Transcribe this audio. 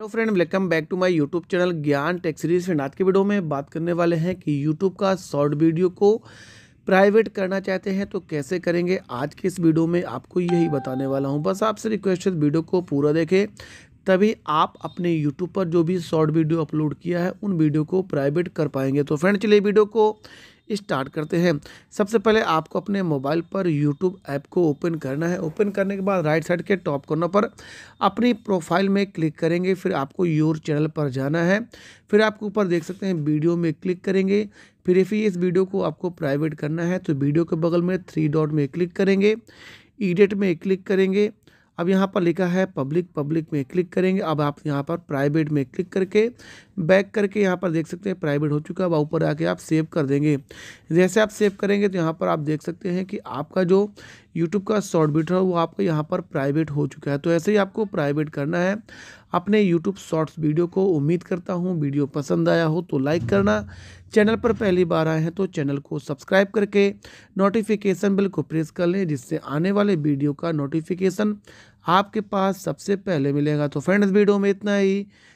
hello friend welcome back to my YouTube channel Gyan tech series friend आज के video में बात करने वाले हैं कि यूट्यूब का शॉर्ट वीडियो को प्राइवेट करना चाहते हैं तो कैसे करेंगे आज के इस वीडियो में आपको यही बताने वाला हूं बस आपसे रिक्वेस्ट है वीडियो को पूरा देखें तभी आप अपने यूट्यूब पर जो भी शॉर्ट वीडियो अपलोड किया है उन वीडियो को प्राइवेट कर पाएंगे तो फ्रेंड चलिए वीडियो को स्टार्ट करते हैं सबसे पहले आपको अपने मोबाइल पर यूट्यूब ऐप को ओपन करना है ओपन करने के बाद राइट साइड के टॉप कॉर्नर पर अपनी प्रोफाइल में क्लिक करेंगे फिर आपको योर चैनल पर जाना है फिर आपको ऊपर देख सकते हैं वीडियो में क्लिक करेंगे फिर फिर इस वीडियो को आपको प्राइवेट करना है तो वीडियो के बगल में थ्री डॉट में क्लिक करेंगे ईडिट में क्लिक करेंगे अब यहाँ पर लिखा है पब्लिक पब्लिक में क्लिक करेंगे अब आप यहाँ पर प्राइवेट में क्लिक करके बैक करके यहाँ पर देख सकते हैं प्राइवेट हो चुका है अब ऊपर आके आप सेव कर देंगे जैसे आप सेव करेंगे तो यहाँ पर आप देख सकते हैं कि आपका जो यूट्यूब का शॉर्ट वीडियो है वो आपका यहाँ पर प्राइवेट हो चुका है तो ऐसे ही आपको प्राइवेट करना है अपने यूट्यूब शॉर्ट्स वीडियो को उम्मीद करता हूँ वीडियो पसंद आया हो तो लाइक करना चैनल पर पहली बार आए हैं तो चैनल को सब्सक्राइब करके नोटिफिकेशन बिल को प्रेस कर लें जिससे आने वाले वीडियो का नोटिफिकेशन आपके पास सबसे पहले मिलेगा तो फ्रेंड्स वीडियो में इतना ही